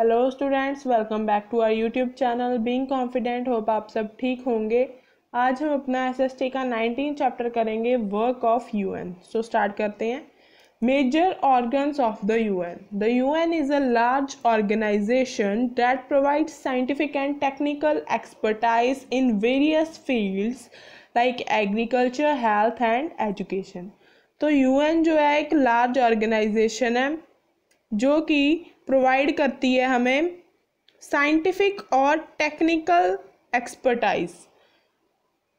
Hello students welcome back to our YouTube channel being confident hope आप सब ठीक होंगे आज हम अपना एसएसटी का नाइनटीन चैप्टर करेंगे work of UN so start करते हैं major organs of the UN the UN is a large organisation that provides scientific and technical expertise in various fields like agriculture health and education तो UN जो है एक large organisation है जो कि provide करती है हमें साइंटिफिक और टेक्निकल एक्सपर्टाइज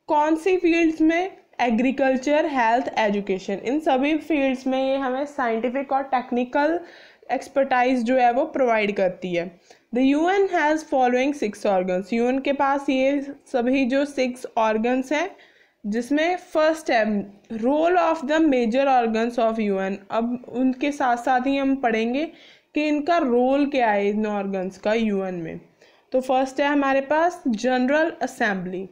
कौन सी फील्ड्स में एग्रीकल्चर हेल्थ एजुकेशन इन सभी फील्ड्स में ये हमें साइंटिफिक और टेक्निकल एक्सपर्टाइज जो है वो प्रोवाइड करती है the U N has following six organs U N के पास ये सभी जो सिक्स ऑर्गन्स हैं जिसमें फर्स्ट है role of the major organs of U N अब उनके साथ साथ ही हम पढ़ेंगे कि इनका रोल क्या है इन ऑर्गन्स का यूएन में तो फर्स्ट है हमारे पास general assembly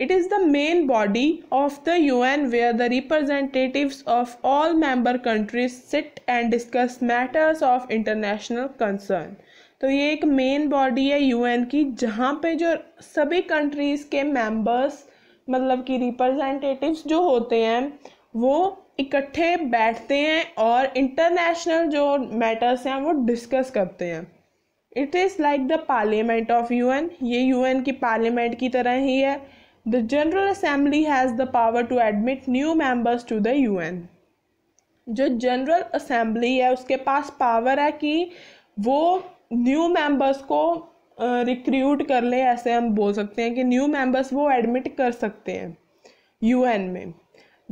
it is the main body of the U N where the representatives of all member countries sit and discuss matters of international concern तो ये एक मेन बॉडी है यू एन की जहाँ पे जो सभी कंट्रीज़ के मेम्बर्स मतलब कि रिप्रजेंटेटिव जो होते हैं वो इकट्ठे बैठते हैं और इंटरनेशनल जो मैटर्स हैं वो डिस्कस करते हैं it is like the parliament of U N ये यू एन की पार्लियामेंट की तरह ही है the general assembly has the power to admit new members to the U N जो जनरल असेंबली है उसके पास पावर है कि वो न्यू मेम्बर्स को रिक्रूट कर ले ऐसे हम बोल सकते हैं कि न्यू मेम्बर्स वो एडमिट कर सकते हैं यू एन में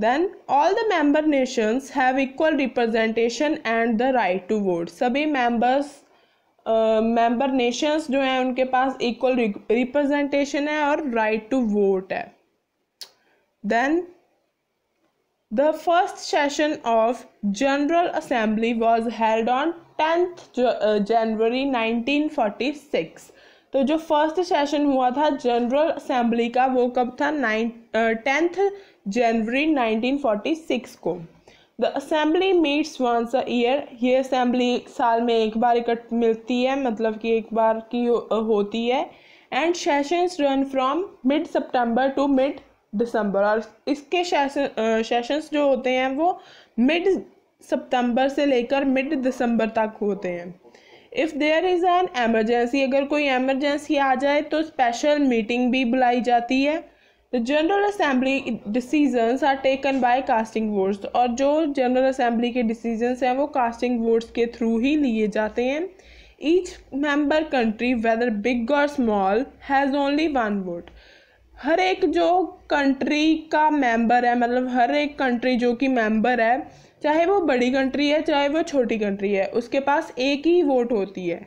then all the member nations have equal representation and the right to vote सभी मेंबर्स मेंबर नेशंस जो हैं उनके पास इक्वल रिप्रेजेंटेशन है और राइट टू वोट है then session of general assembly was held on tenth January nineteen forty six तो जो फर्स्ट सेशन हुआ था जनरल असेंबली का वो कब था नाइन टेंथ जनवरी 1946 को the assembly meets once a year ये असेंबली साल में एक बार इकट्ठ मिलती है मतलब कि एक बार की होती है and sessions run from mid September to mid December और इसके सेशंस जो होते हैं वो मिड सितंबर से लेकर मिड दिसंबर तक होते हैं if there is an emergency अगर कोई एमरजेंसी आ जाए तो स्पेशल मीटिंग भी बुलाई जाती है the general assembly decisions are taken by casting votes और जो जनरल असम्बली के डिसीजन हैं वो कास्टिंग वोट्स के थ्रू ही लिए जाते हैं each member country whether big और small has only one vote हर एक जो कंट्री का मेंबर है मतलब हर एक कंट्री जो कि मेंबर है चाहे वो बड़ी कंट्री है चाहे वो छोटी कंट्री है उसके पास एक ही वोट होती है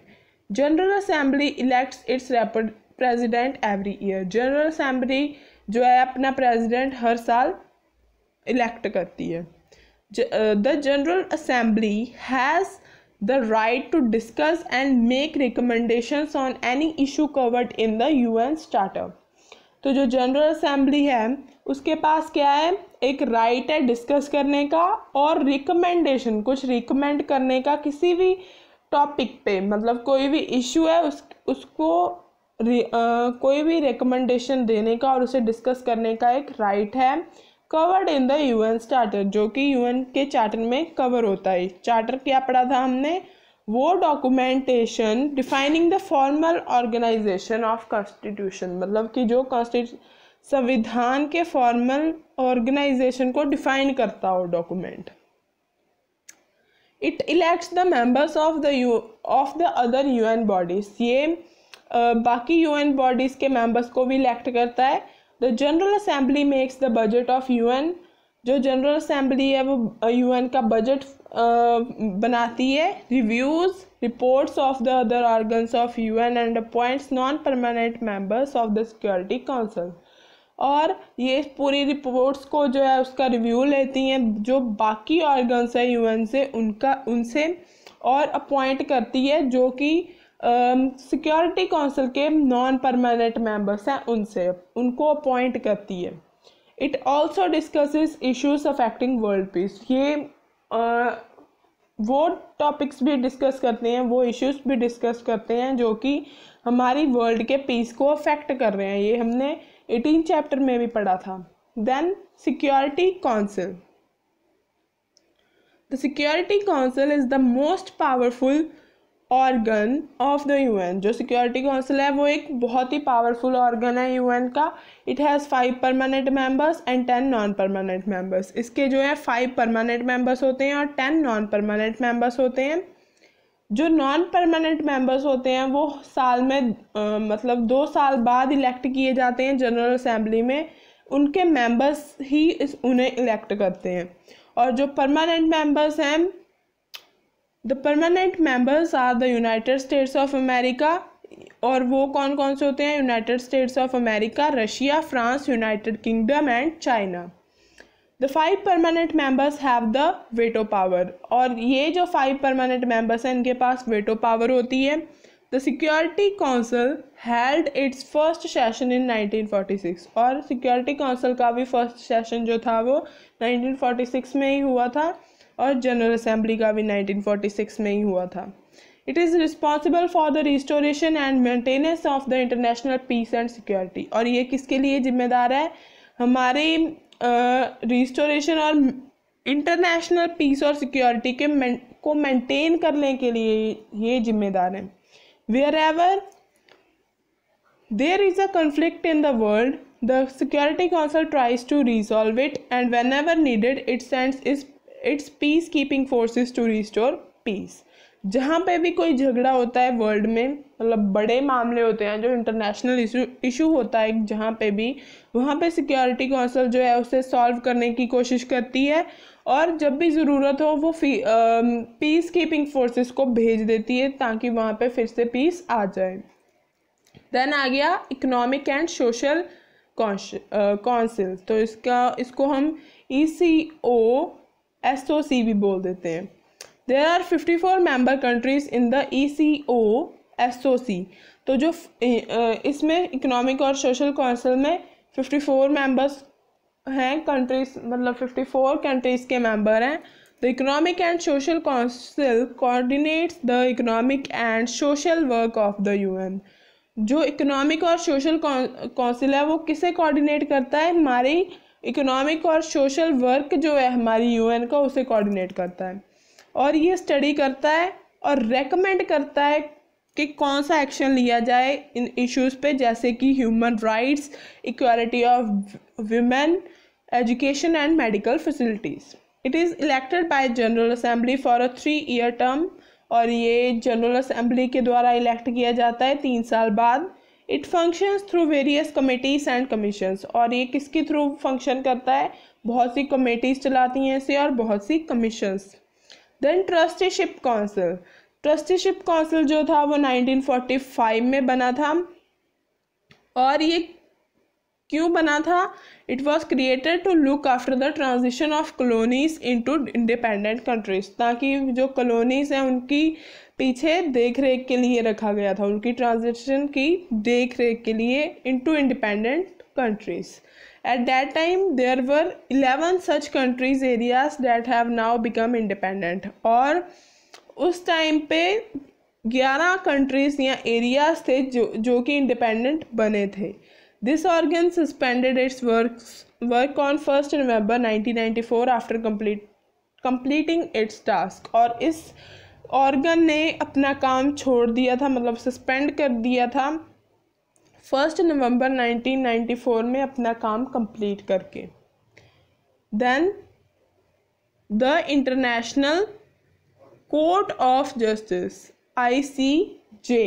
general assembly elects its president every year general assembly जो है अपना प्रेजिडेंट हर साल इलेक्ट करती है the general assembly has the right to discuss and make recommendation on any issue covered in the U N startup तो जो general assembly है उसके पास क्या है एक राइट है डिस्कस करने का और रिकमेंडेशन कुछ रिकमेंड करने का किसी भी टॉपिक पे मतलब कोई भी इशू है उस उसको आ, कोई भी रिकमेंडेशन देने का और उसे डिस्कस करने का एक राइट right है covered in the UN charter जो कि यूएन के चार्टर में कवर होता है चार्टर क्या पढ़ा था हमने वो documentation defining the formal organisation of constitution मतलब कि जो कॉन्स्टिट्यू संविधान के फॉर्मल ऑर्गेनाइजेशन को डिफाइन करता हो document it elects the members of the U of the other UN bodies ये बाकी यूएन बॉडीज़ के मेंबर्स को भी इलेक्ट करता है the general assembly makes the budget of UN जो जनरल असेंबली है वो यूएन का बजट बनाती है reviews reports of the other organs of UN and appoints non permanent members of the security council और ये पूरी रिपोर्ट्स को जो है उसका रिव्यू लेती हैं जो बाकी ऑर्गन्स हैं यूएन से उनका उनसे और अपॉइंट करती है जो कि सिक्योरिटी काउंसिल के नॉन परमानेंट मेंबर्स हैं उनसे उनको अपॉइंट करती है it also discusses issues affecting world peace ये uh, वो टॉपिक्स भी डिस्कस करते हैं वो इश्यूज भी डिस्कस करते हैं जो कि हमारी वर्ल्ड के पीस को अफेक्ट कर रहे हैं ये हमने एटीन चैप्टर में भी पढ़ा था then security council the security council is the most powerful organ of the U N जो सिक्योरिटी काउंसिल है वो एक बहुत ही पावरफुल ऑर्गन है यू एन का it has five permanent members and ten non permanent members इसके जो है फाइव परमानेंट मेंबर्स होते हैं और टेन नॉन परमानेंट मेम्बर्स होते हैं जो नॉन परमानेंट मेंबर्स होते हैं वो साल में आ, मतलब दो साल बाद इलेक्ट किए जाते हैं जनरल असम्बली में उनके मेंबर्स ही इस उन्हें इलेक्ट करते हैं और जो परमानेंट मेंबर्स हैं the permanent members are the United States of America और वो कौन कौन से होते हैं United States of America Russia France United Kingdom and China the five permanent members have the veto power और ये जो फाइव परमानेंट मेंबर्स हैं इनके पास वेटो पावर होती है the security council held its first session in 1946 और security council का भी फर्स्ट सेशन जो था वो 1946 में ही हुआ था और जनरल असेंबली का भी 1946 में ही हुआ था it is responsible for the restoration and maintenance of the international peace and security और ये किसके लिए जिम्मेदार है हमारे रिस्टोरेशन और इंटरनेशनल पीस और सिक्योरिटी के में, को मेंटेन करने के लिए ये जिम्मेदार हैं wherever there is a conflict in the world the security council tries to resolve it and whenever needed it sends is its peacekeeping forces to restore peace जहाँ पे भी कोई झगड़ा होता है वर्ल्ड में मतलब बड़े मामले होते हैं जो इंटरनेशनल इशू इशू होता है जहाँ पे भी वहाँ पे सिक्योरिटी काउंसिल जो है उसे सॉल्व करने की कोशिश करती है और जब भी ज़रूरत हो वो फी, पीस कीपिंग फोर्सेस को भेज देती है ताकि वहाँ पे फिर से पीस आ जाए देन आ गया इकोनॉमिक एंड सोशल काउंसिल तो इसका इसको हम ई सी ओ एस ओ सी भी बोल देते हैं there are fifty four member countries in the E C O SOC तो जो इसमें इकोनॉमिक और सोशल काउंसिल में फिफ्टी फोर मेम्बर्स हैं कंट्रीज मतलब फिफ्टी फोर कंट्रीज़ के मेंबर हैं the economic and social council coordinates the economic and social work of the UN जो इकोनॉमिक और सोशल काउंसिल है वो किसे कोऑर्डिनेट करता है हमारी इकोनॉमिक और सोशल वर्क जो है हमारी यूएन का उसे कोऑर्डिनेट करता है और ये स्टडी करता है और रेकमेंड करता है कि कौन सा एक्शन लिया जाए इन इश्यूज़ पे जैसे कि human rights equality of women education and medical facilities it is elected by general assembly for a three year term और ये जनरल असेंबली के द्वारा इलेक्ट किया जाता है तीन साल बाद it functions through various committees and commissions और ये किसके थ्रू फंक्शन करता है बहुत सी कमेटीज चलाती हैं इसे और बहुत सी commissions then trusteeship council trusteeship council जो था वो 1945 में बना था और ये क्यों बना था it was created to look after the transition of colonies into independent countries ताकि जो कलोनीज हैं उनकी पीछे देख रेख के लिए रखा गया था उनकी ट्रांजिशन की देख रेख के लिए into independent countries at that time there were eleven such countries areas that have now become independent और उस टाइम पे ग्यारह कंट्रीज या एरियाज थे जो जो कि इंडिपेंडेंट बने थे this organ suspended its work work on first November four after complete completing its task और इस ऑर्गन ने अपना काम छोड़ दिया था मतलब सस्पेंड कर दिया था फर्स्ट नवंबर फोर में अपना काम कंप्लीट करके then the international court of justice I C J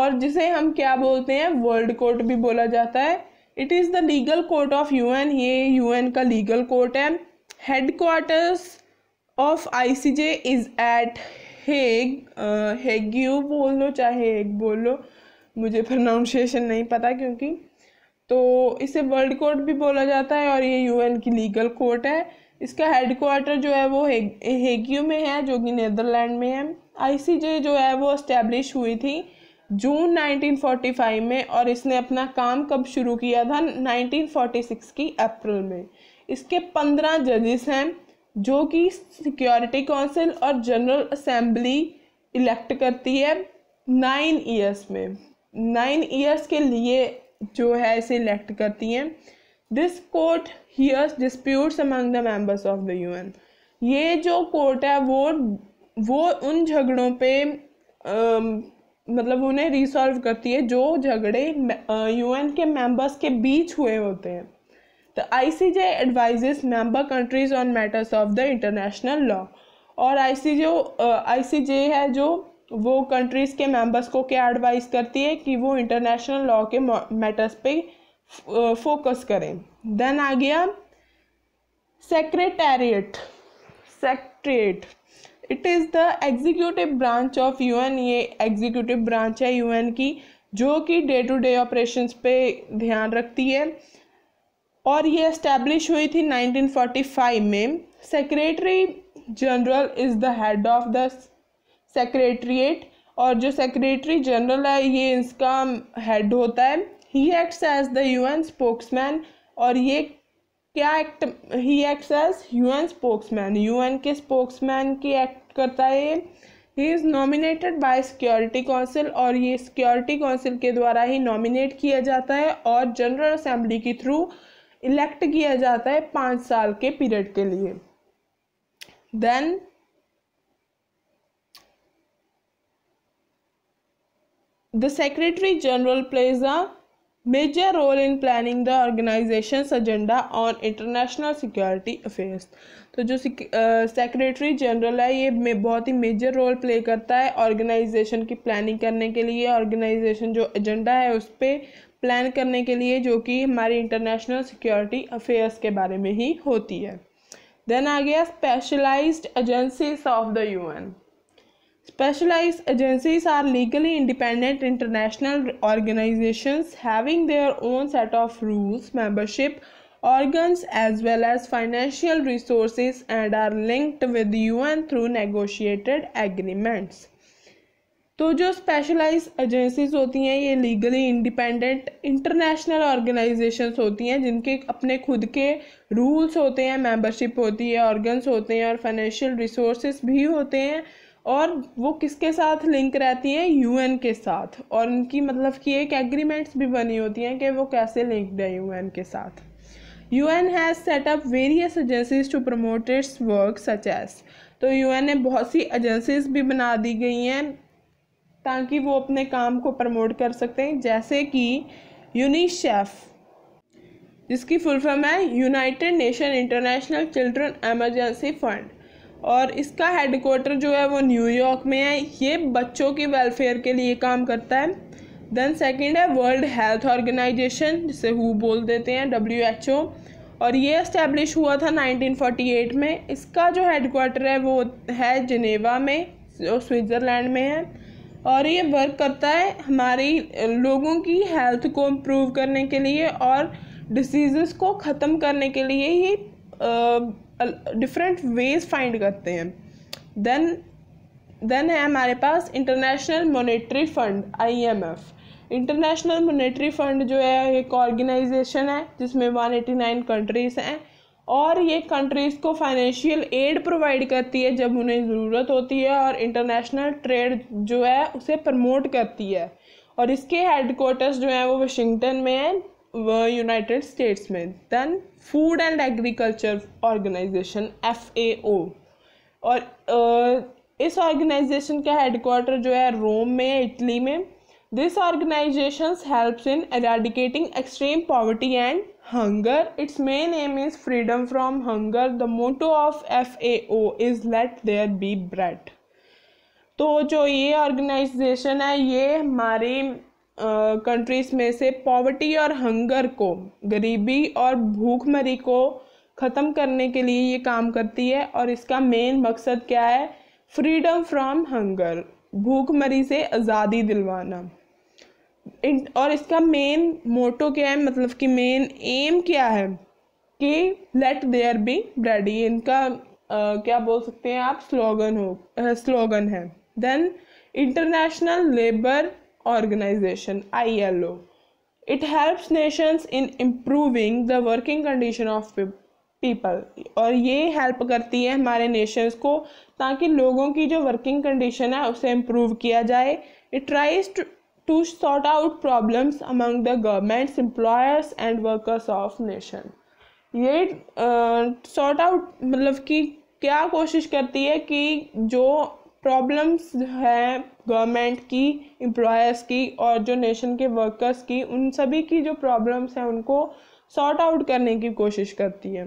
और जिसे हम क्या बोलते हैं वर्ल्ड कोर्ट भी बोला जाता है it is the legal court of U N ये यू एन का लीगल कोर्ट है headquarters of I C J is at Hague यू बोल लो चाहे हेग बोल लो मुझे प्रोनाउंसिएशन नहीं पता क्योंकि तो इसे वर्ल्ड कोर्ट भी बोला जाता है और ये यू एन की लीगल कोर्ट है इसका हेडकोार्टर जो है वो हेग, में है जो कि नीदरलैंड में है आईसीजे जो है वो इस्टेब्लिश हुई थी जून 1945 में और इसने अपना काम कब शुरू किया था 1946 की अप्रैल में इसके पंद्रह जजेस हैं जो कि सिक्योरिटी काउंसिल और जनरल असेंबली इलेक्ट करती है नाइन ईयर्स में नाइन ईयर्स के लिए जो है इसे इलेक्ट करती हैं this court hears disputes among the members of the UN ये जो कोर्ट है वो वो उन झगड़ों पे मतलब उन्हें रिसॉल्व करती है जो झगड़े यूएन के मेंबर्स के बीच हुए होते हैं the ICJ advises member countries on matters of the international law और आई सी जो आई सी जे है जो वो कंट्रीज़ के मेंबर्स को क्या एडवाइस करती है कि वो इंटरनेशनल लॉ के मैटर्स पे फोकस करें देन आ गया secretariat secret it is the executive branch of N ये एग्जीक्यूटिव ब्रांच है एन की जो कि डे टू डे ऑपरेशंस पे ध्यान रखती है और ये इस्टेब्लिश हुई थी 1945 में secretary general is the head of the secretariat और जो सेक्रेटरी जनरल है ये इसका हेड होता है he acts as the U N spokesman और ये क्या act he acts as U N spokesman U N के स्पोक्समैन की एक्ट करता है he is nominated by security council और ये सिक्योरिटी काउंसिल के द्वारा ही नॉमिनेट किया जाता है और जनरल असेंबली के थ्रू इलेक्ट किया जाता है पाँच साल के पीरियड के लिए then the secretary general plays a major role in planning the organization's agenda on international security affairs तो जो सेक्रेटरी जनरल है ये में बहुत ही मेजर रोल प्ले करता है ऑर्गेनाइजेशन की प्लानिंग करने के लिए ऑर्गेनाइजेशन जो एजेंडा है उस पर प्लान करने के लिए जो कि हमारी इंटरनेशनल सिक्योरिटी अफेयर्स के बारे में ही होती है देन आ गया specialized agencies of the UN Specialized agencies are legally independent international organizations having their own set of rules, membership, organs, as well as financial resources and are linked with the UN through negotiated agreements. तो जो specialise agencies होती हैं ये legally independent international organisations होती हैं जिनके अपने खुद के रूल्स होते हैं मेंबरशिप होती है ऑर्गन्स होते हैं और फाइनेंशियल रिसोर्सेज भी होते हैं और वो किसके साथ लिंक रहती हैं यूएन के साथ और उनकी मतलब कि एक एग्रीमेंट्स भी बनी होती हैं कि वो कैसे लिंक्ड है यूएन के साथ UN has set up various agencies to promote its work such as तो यूएन ने बहुत सी एजेंसीज भी बना दी गई हैं ताकि वो अपने काम को प्रमोट कर सकते हैं जैसे कि यूनिशेफ जिसकी फुल फॉर्म है united nation international children emergency fund और इसका हेडकोार्टर जो है वो न्यूयॉर्क में है ये बच्चों की वेलफेयर के लिए काम करता है देन सेकंड है वर्ल्ड हेल्थ ऑर्गेनाइजेशन जिसे हु बोल देते हैं डब्ल्यू एच ओ और ये इस्टेब्लिश हुआ था 1948 में इसका जो हेडकोर्टर है वो है जिनेवा में जो स्विट्ज़रलैंड में है और ये वर्क करता है हमारी लोगों की हेल्थ को इम्प्रूव करने के लिए और डिसीज़ को ख़त्म करने के लिए ही डिफरेंट वेज फाइंड करते हैं देन देन है हमारे पास international monetary fund I M F international monetary fund जो है एक ऑर्गेनाइजेशन है जिसमें वन एटी नाइन कंट्रीज़ हैं और ये कंट्रीज़ को फाइनेंशियल एड प्रोवाइड करती है जब उन्हें ज़रूरत होती है और इंटरनेशनल ट्रेड जो है उसे प्रमोट करती है और इसके हेडकोर्टर्स जो हैं वो वाशिंगटन में हैं were United States में then Food and Agriculture Organization FAO और इस ऑर्गेनाइजेशन का हेडक्वार्टर जो है रोम में इटली में this organization helps in eradicating extreme poverty and hunger its main aim is freedom from hunger the motto of F A O is let there be bread तो जो ये ऑर्गेनाइजेशन है ये हमारी कंट्रीज़ में से पॉवर्टी और हंगर को गरीबी और भूखमरी को ख़त्म करने के लिए ये काम करती है और इसका मेन मकसद क्या है फ्रीडम फ्रॉम हंगर भूखमरी से आज़ादी दिलवाना और इसका मेन मोटो क्या है मतलब कि मेन एम क्या है कि लेट देयर बी ब्रेडी इनका आ, क्या बोल सकते हैं आप स्लोगन हो स्लोगन है then international labour Organization ILO. It helps nations in improving the working condition of people और ये help करती है हमारे nations को ताकि लोगों की जो working condition है उसे improve किया जाए It tries to to sort out problems among the governments, employers and workers of nation. ये सॉर्ट uh, आउट मतलब कि क्या कोशिश करती है कि जो प्रॉब्लम्स हैं गवर्नमेंट की एम्प्लॉयर्स की और जो नेशन के वर्कर्स की उन सभी की जो प्रॉब्लम्स हैं उनको सॉर्ट आउट करने की कोशिश करती है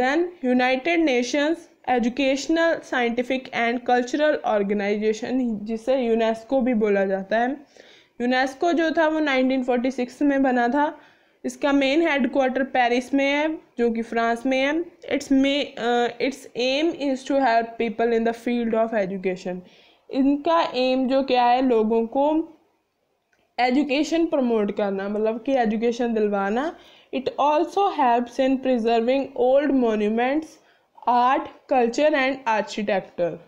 then united nations educational scientific and cultural organization जिसे यूनेस्को भी बोला जाता है यूनेस्को जो था वो 1946 में बना था इसका मेन हेड क्वार्टर पेरिस में है जो कि फ्रांस में है its may its aim is to help people in the field of education इनका एम जो क्या है लोगों को एजुकेशन प्रमोट करना मतलब कि एजुकेशन दिलवाना it also helps in preserving old monuments art culture and architecture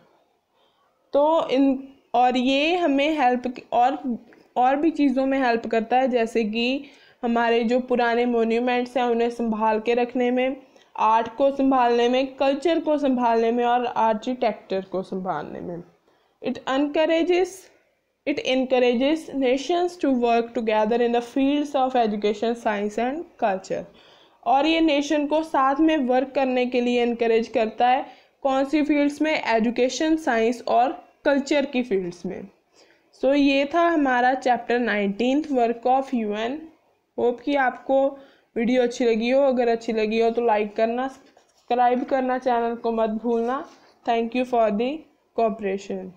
तो इन और ये हमें हेल्प और और भी चीज़ों में हेल्प करता है जैसे कि हमारे जो पुराने मोन्यूमेंट्स हैं उन्हें संभाल के रखने में आर्ट को संभालने में कल्चर को संभालने में और आर्किटेक्चर को संभालने में it encourages it encourages nations to work together in the fields of education science and culture और ये नेशन को साथ में वर्क करने के लिए इनकरेज करता है कौन सी फील्ड्स में एजुकेशन साइंस और कल्चर की फील्ड्स में सो so, ये था हमारा chapter nineteen work of UN hope कि आपको वीडियो अच्छी लगी हो अगर अच्छी लगी हो तो लाइक करना सब्सक्राइब करना चैनल को मत भूलना thank you for the corporation